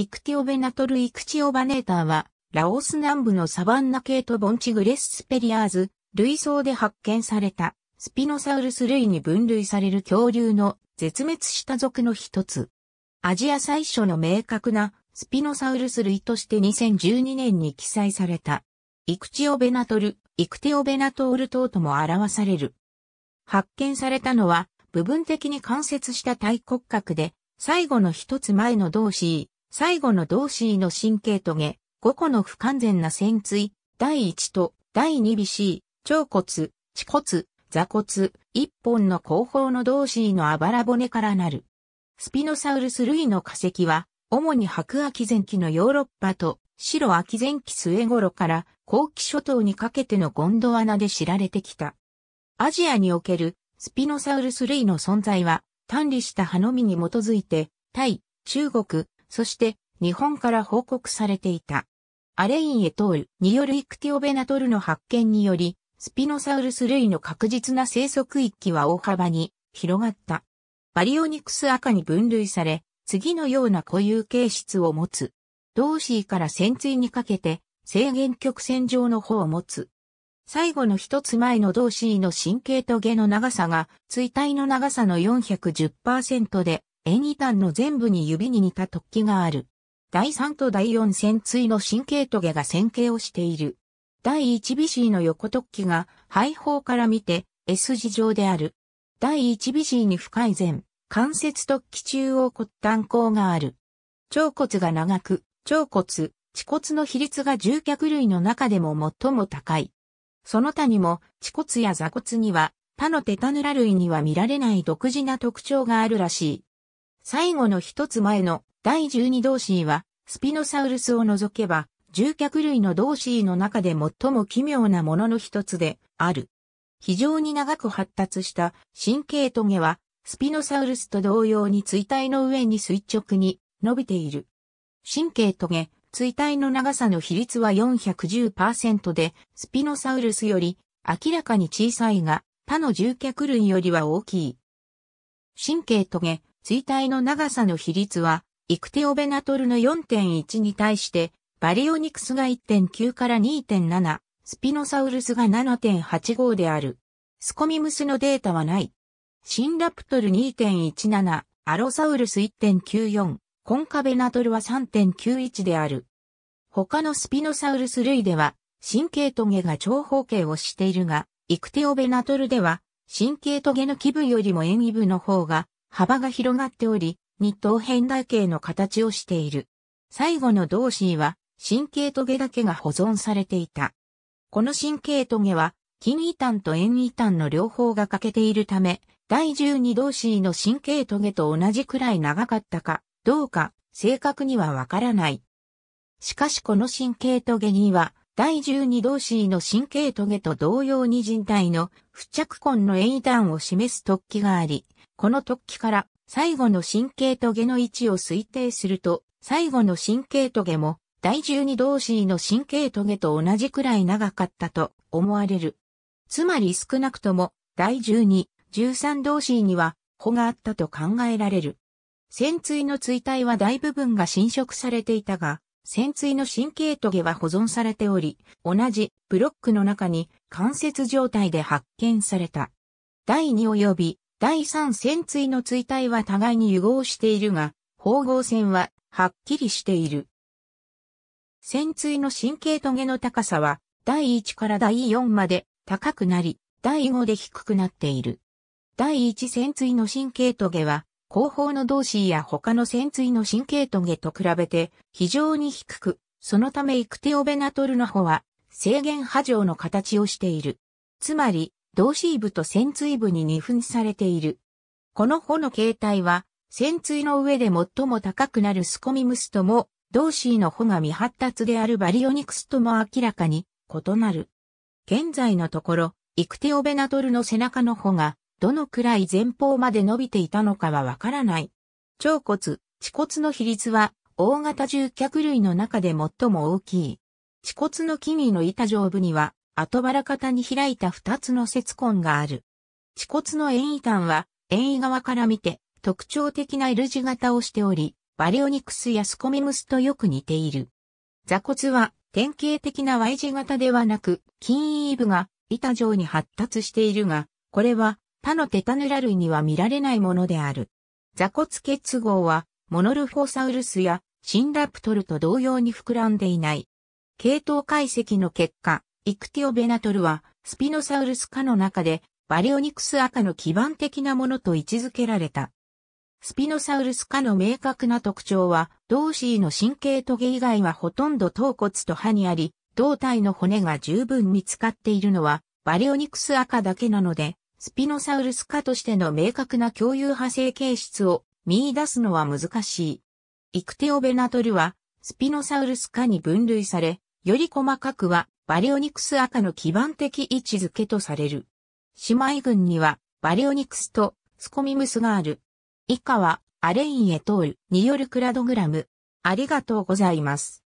イクティオベナトル・イクチオバネーターは、ラオス南部のサバンナ系とボンチグレススペリアーズ、類層で発見された、スピノサウルス類に分類される恐竜の絶滅した族の一つ。アジア最初の明確なスピノサウルス類として2012年に記載された。イクチオベナトル、イクティオベナトール等とも表される。発見されたのは、部分的に関節した大骨格で、最後の一つ前の同士最後の同ーの神経トゲ、5個の不完全な潜椎、第1と第2尾 C、腸骨、恥骨、座骨、1本の後方の同ーのあばら骨からなる。スピノサウルス類の化石は、主に白亜紀前期のヨーロッパと白亜紀前期末頃から後期諸島にかけてのゴンドワナで知られてきた。アジアにおけるスピノサウルス類の存在は、単理した歯のみに基づいて、タイ、中国、そして日本から報告されていた。アレイン・エトールによるイクティオベナトルの発見により、スピノサウルス類の確実な生息域は大幅に広がった。バリオニクス赤に分類され、次のような固有形質を持つ。同ーから潜水にかけて、制限曲線上の方を持つ。最後の一つ前の同ーの神経と毛の長さが、椎体の長さの410%で、演二端の全部に指に似た突起がある。第3と第4線椎の神経棘が線形をしている。第 1BC の横突起が肺胞から見て S 字状である。第 1BC に不改善、関節突起中央骨端孔がある。腸骨が長く、腸骨、恥骨の比率が獣脚類の中でも最も高い。その他にも、恥骨や座骨には、他のテタヌラ類には見られない独自な特徴があるらしい。最後の一つ前の第十二同士は、スピノサウルスを除けば、獣脚類の同士の中で最も奇妙なものの一つである。非常に長く発達した神経棘は、スピノサウルスと同様に椎体の上に垂直に伸びている。神経棘、椎体の長さの比率は410%で、スピノサウルスより明らかに小さいが、他の獣脚類よりは大きい。神経棘、錐体の長さの比率は、イクテオベナトルの4.1に対して、バリオニクスが1.9から2.7、スピノサウルスが7.85である。スコミムスのデータはない。シンラプトル2.17、アロサウルス1.94、コンカベナトルは3.91である。他のスピノサウルス類では、神経トゲが長方形をしているが、イクテオベナトルでは、神経トゲの基部よりも遠異部の方が幅が広がっており、日頭変台形の形をしている。最後の同詞は、神経棘だけが保存されていた。この神経棘は、金異端と円異端の両方が欠けているため、第十二同詞の神経棘と同じくらい長かったか、どうか、正確にはわからない。しかしこの神経棘には、第12動詞の神経トゲと同様に人体の付着根の英端を示す突起があり、この突起から最後の神経トゲの位置を推定すると、最後の神経トゲも第12動詞の神経トゲと同じくらい長かったと思われる。つまり少なくとも第12、13動詞には穂があったと考えられる。潜水の追体は大部分が侵食されていたが、潜椎の神経棘は保存されており、同じブロックの中に関節状態で発見された。第2及び第3潜椎の椎体は互いに融合しているが、縫合線ははっきりしている。潜椎の神経棘の高さは第1から第4まで高くなり、第5で低くなっている。第1潜椎の神経棘は後方のシーや他の潜水の神経トゲと比べて非常に低く、そのためイクテオベナトルナホは制限波状の形をしている。つまり、シー部と潜水部に二分されている。この穂の形態は、潜水の上で最も高くなるスコミムスとも、シーの穂が未発達であるバリオニクスとも明らかに異なる。現在のところ、イクテオベナトルの背中の穂がどのくらい前方まで伸びていたのかはわからない。腸骨、恥骨の比率は、大型獣脚類の中で最も大きい。恥骨の木々の板上部には、後腹型に開いた二つの節根がある。恥骨の円位端は、円位側から見て、特徴的な L 字型をしており、バリオニクスやスコミムスとよく似ている。座骨は、典型的な Y 字型ではなく、筋位部が板状に発達しているが、これは他のテタヌラ類には見られないものである。座骨結合は、モノルフォサウルスやシンラプトルと同様に膨らんでいない。系統解析の結果、イクティオベナトルは、スピノサウルス科の中で、バリオニクス赤の基盤的なものと位置づけられた。スピノサウルス科の明確な特徴は、同シーの神経棘以外はほとんど頭骨と歯にあり、胴体の骨が十分見つかっているのは、バリオニクス赤だけなので、スピノサウルス化としての明確な共有派生形質を見出すのは難しい。イクテオベナトルはスピノサウルス化に分類され、より細かくはバリオニクス赤の基盤的位置づけとされる。姉妹群にはバリオニクスとスコミムスがある。以下はアレイン・エトールによるクラドグラム。ありがとうございます。